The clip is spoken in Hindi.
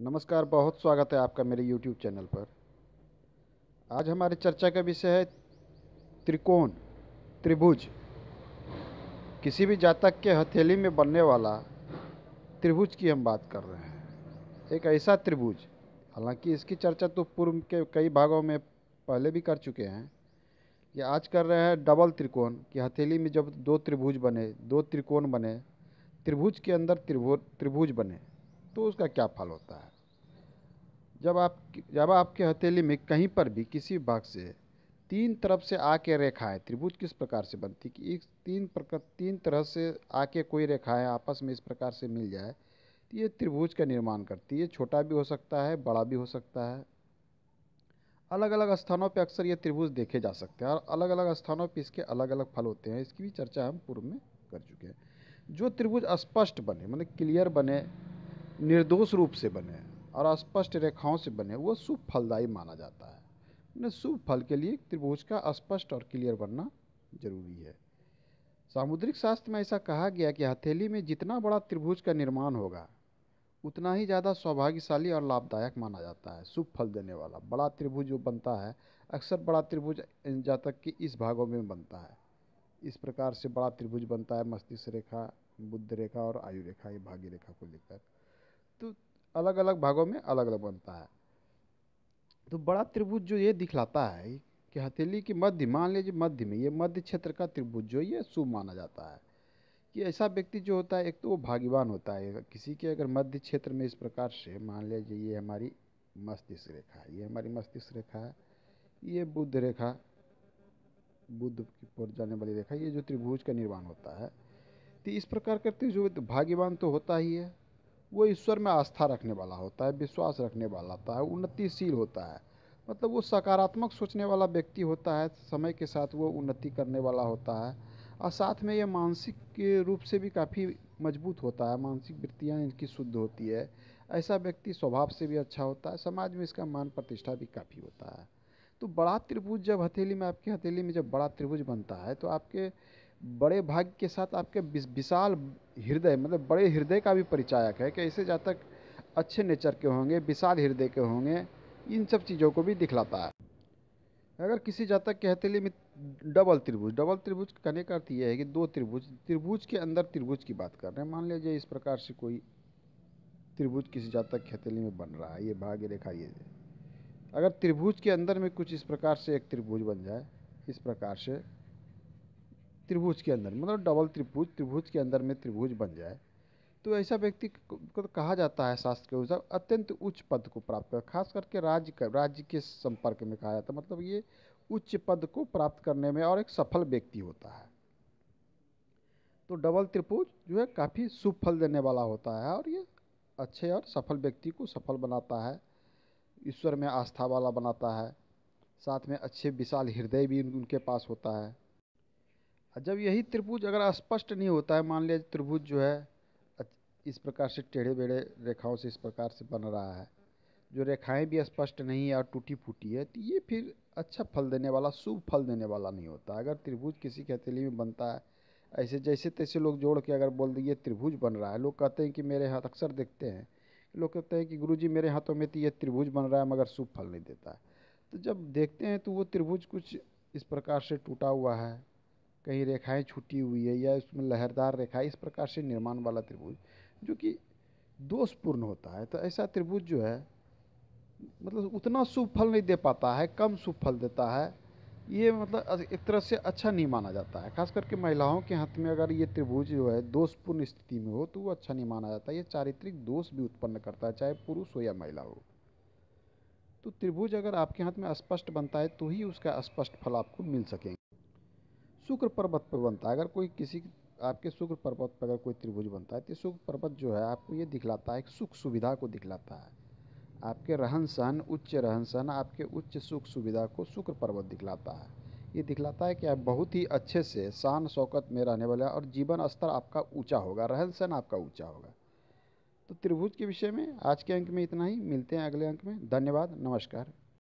नमस्कार बहुत स्वागत है आपका मेरे यूट्यूब चैनल पर आज हमारे चर्चा का विषय है त्रिकोण त्रिभुज किसी भी जातक के हथेली में बनने वाला त्रिभुज की हम बात कर रहे हैं एक ऐसा त्रिभुज हालांकि इसकी चर्चा तो पूर्व के कई भागों में पहले भी कर चुके हैं ये आज कर रहे हैं डबल त्रिकोण कि हथेली में जब दो त्रिभुज बने दो त्रिकोण बने त्रिभुज के अंदर त्रिभु त्रिभुज बने तो उसका क्या फल होता है जब आप जब आपके हथेली में कहीं पर भी किसी भाग से तीन तरफ से आके रेखाएं त्रिभुज किस प्रकार से बनती कि एक तीन प्रकार तीन तरह से आके कोई रेखाएं आपस में इस प्रकार से मिल जाए तो ये त्रिभुज का निर्माण करती है छोटा भी हो सकता है बड़ा भी हो सकता है अलग अलग स्थानों पर अक्सर ये त्रिभुज देखे जा सकते हैं और अलग अलग स्थानों पर इसके अलग अलग फल होते हैं इसकी भी चर्चा हम पूर्व में कर चुके हैं जो त्रिभुज स्पष्ट बने मतलब क्लियर बने निर्दोष रूप से बने और स्पष्ट रेखाओं से बने वह शुभ फलदायी माना जाता है शुभ फल के लिए त्रिभुज का स्पष्ट और क्लियर बनना जरूरी है सामुद्रिक शास्त्र में ऐसा कहा गया कि हथेली में जितना बड़ा त्रिभुज का निर्माण होगा उतना ही ज़्यादा सौभाग्यशाली और लाभदायक माना जाता है शुभ फल देने वाला बड़ा त्रिभुज जो बनता है अक्सर बड़ा त्रिभुज जातक के इस भागों में बनता है इस प्रकार से बड़ा त्रिभुज बनता है मस्तिष्क रेखा बुद्ध रेखा और आयु रेखा ये भाग्य रेखा को लेकर तो अलग अलग भागों में अलग अलग बनता है तो बड़ा त्रिभुज जो ये दिखलाता है कि हथेली की मध्य मान लीजिए मध्य में ये मध्य क्षेत्र का त्रिभुज जो ये शुभ माना जाता है कि ऐसा व्यक्ति जो होता है एक तो वो भाग्यवान होता है किसी के अगर मध्य क्षेत्र में इस प्रकार से मान लीजिए ये हमारी मस्तिष्क रेखा है ये हमारी मस्तिष्क रेखा है ये बुद्ध रेखा बुद्ध की जाने वाली रेखा ये जो त्रिभुज का निर्माण होता है तो इस प्रकार करते जो तो भाग्यवान तो होता ही है वो ईश्वर में आस्था रखने वाला होता है विश्वास रखने वाला होता है उन्नतिशील होता है मतलब वो सकारात्मक सोचने वाला व्यक्ति होता है समय के साथ वो उन्नति करने वाला होता है और साथ में ये मानसिक के रूप से भी काफ़ी मजबूत होता है मानसिक वृत्तियाँ इनकी शुद्ध होती है ऐसा व्यक्ति स्वभाव से भी अच्छा होता है समाज में इसका मान प्रतिष्ठा भी काफ़ी होता है तो बड़ा त्रिभुज जब हथेली में आपकी हथेली में जब बड़ा त्रिभुज बनता है तो आपके बड़े भाग्य के साथ आपके विशाल हृदय मतलब बड़े हृदय का भी परिचायक है कि ऐसे जातक अच्छे नेचर के होंगे विशाल हृदय के होंगे इन सब चीज़ों को भी दिखलाता है अगर किसी जातक के हथेली में डबल त्रिभुज डबल त्रिभुज कहने का अर्थ यह है कि दो त्रिभुज त्रिभुज के अंदर त्रिभुज की बात कर रहे हैं मान लीजिए इस प्रकार से कोई त्रिभुज किसी जातक की हथेली में बन रहा है ये भाग्य रेखा ये अगर त्रिभुज के अंदर में कुछ इस प्रकार से एक त्रिभुज बन जाए इस प्रकार से त्रिभुज के अंदर मतलब डबल त्रिभुज त्रिभुज के अंदर में त्रिभुज बन जाए तो ऐसा व्यक्ति को तो कहा जाता है शास्त्र के अनुसार अत्यंत उच्च पद को प्राप्त कर खास करके राज्य राज्य के संपर्क में कहा जाता है मतलब ये उच्च पद को प्राप्त करने में और एक सफल व्यक्ति होता है तो डबल त्रिभुज जो है काफ़ी सुफल देने वाला होता है और ये अच्छे और सफल व्यक्ति को सफल बनाता है ईश्वर में आस्था वाला बनाता है साथ में अच्छे विशाल हृदय भी उनके पास होता है जब यही त्रिभुज अगर स्पष्ट नहीं होता है मान लिया त्रिभुज जो है इस प्रकार से टेढ़े बेढ़े रेखाओं से इस प्रकार से बन रहा है जो रेखाएं भी स्पष्ट नहीं है और टूटी फूटी है तो ये फिर अच्छा फल देने वाला शुभ फल देने वाला नहीं होता अगर त्रिभुज किसी की हथेली में बनता है ऐसे जैसे तैसे लोग जोड़ के अगर बोल दिए त्रिभुज बन रहा है लोग कहते हैं कि मेरे हाथ अक्सर देखते हैं लोग कहते हैं कि गुरु मेरे हाथों में तो ये त्रिभुज बन रहा है मगर शुभ फल नहीं देता है तो जब देखते हैं तो वो त्रिभुज कुछ इस प्रकार से टूटा हुआ है कहीं रेखाएं छूटी हुई है या इसमें लहरदार रेखा इस प्रकार से निर्माण वाला त्रिभुज जो कि दोषपूर्ण होता है तो ऐसा त्रिभुज जो है मतलब उतना शुभ फल नहीं दे पाता है कम शुभ फल देता है ये मतलब एक तरह से अच्छा नहीं माना जाता है खास करके महिलाओं के हाथ में अगर ये त्रिभुज जो है दोषपूर्ण स्थिति में हो तो वो अच्छा नहीं माना जाता है ये चारित्रिक दोष भी उत्पन्न करता है चाहे पुरुष हो या महिला हो तो त्रिभुज अगर आपके हाथ में स्पष्ट बनता है तो ही उसका स्पष्ट फल आपको मिल सकेंगे शुक्र पर्वत पर बनता है अगर कोई किसी आपके शुक्र पर्वत पर अगर कोई त्रिभुज बनता है तो शुक्र पर्वत जो है आपको ये दिखलाता है सुख सुविधा को दिखलाता है आपके रहन सहन उच्च रहन सहन आपके उच्च सुख सुविधा को शुक्र पर्वत दिखलाता है ये दिखलाता है कि आप बहुत ही अच्छे से शान शौकत में रहने वाले और जीवन स्तर आपका ऊंचा होगा रहन सहन आपका ऊंचा होगा तो त्रिभुज के विषय में आज के अंक में इतना ही मिलते हैं अगले अंक में धन्यवाद नमस्कार